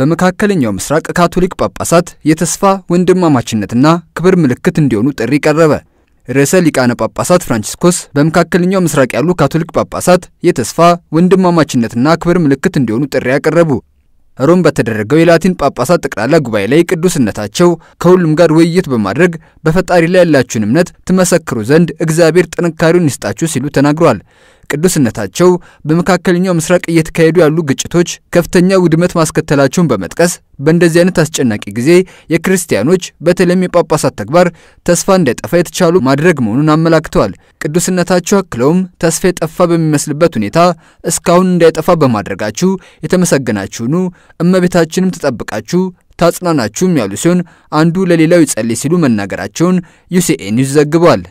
በመካከለኛው ምስራቅ ካቶሊክ ጳጳሳት የተስፋ ወንድማማችነትና ክብር ምልክት እንዲሆኑ ጥሪ ቀረበ። ርዕሰ ሊቃነ ጳጳሳት ፍራንቺስኮስ በመካከለኛው ምስራቅ ያሉ ካቶሊክ ጳጳሳት የተስፋ ወንድማማችነትና ክብር ምልክት እንዲሆኑ ጥሪ ያቀረቡ። ሮም በተደረገው የላቲን ጳጳሳት ጠቅላላ ጉባኤ ላይ ቅዱስነታቸው ከሁሉም ጋር ውይይት በማድረግ በፈጣሪ ላይ ያላችሁን እምነት ትመሰክሩ ዘንድ እግዚአብሔር ጥንካሬውን ይስጣችሁ ሲሉ ተናግሯል። ቅዱስነታቸው በመካከለኛው ምስራቅ እየተካሄዱ ያሉ ግጭቶች ከፍተኛ ውድመት ማስከተላቸውን በመጥቀስ በእንደዚህ አይነት አስጨናቂ ጊዜ የክርስቲያኖች በተለይም የጳጳሳት ተግባር ተስፋ እንዳይጠፋ የተቻሉ ማድረግ መሆኑን አመላክተዋል። ቅዱስነታቸው አክለውም ተስፋ የጠፋ በሚመስልበት ሁኔታ እስካሁን እንዳይጠፋ በማድረጋችሁ የተመሰገናችሁኑ፣ እመቤታችንም ተጠብቃችሁ ታጽናናችሁም ያሉ ሲሆን አንዱ ለሌላው ይጸልይ ሲሉ መናገራቸውን ዩሲኤ ኒውስ ዘግቧል።